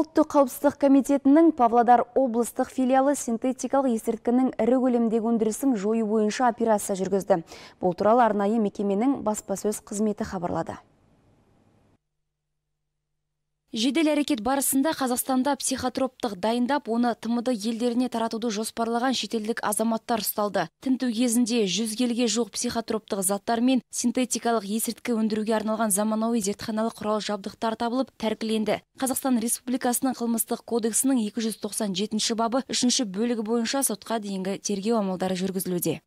Ұлттық қауіпсіздік комитетінің Павлодар облыстық филиалы синтетикалық есірткінің ірі көлемдегі өндірісін жою бойынша операция жүргізді. Бұл туралы арнайы мекеменің баспасөз қызметі хабарлады жедел әрекет барысында қазақстанда психотроптық дайындап оны тмд елдеріне таратуды жоспарлаған шетелдік азаматтар ұсталды тінту кезінде жүз жоқ психотроптық заттар мен синтетикалық есірткі өндіруге арналған заманауи зертханалық құрал жабдықтар табылып тәркіленді қазақстан республикасының қылмыстық кодексінің 297 бабы үшінші бөлігі бойынша сотқа дейінгі тергеу амалдары жүргізілуде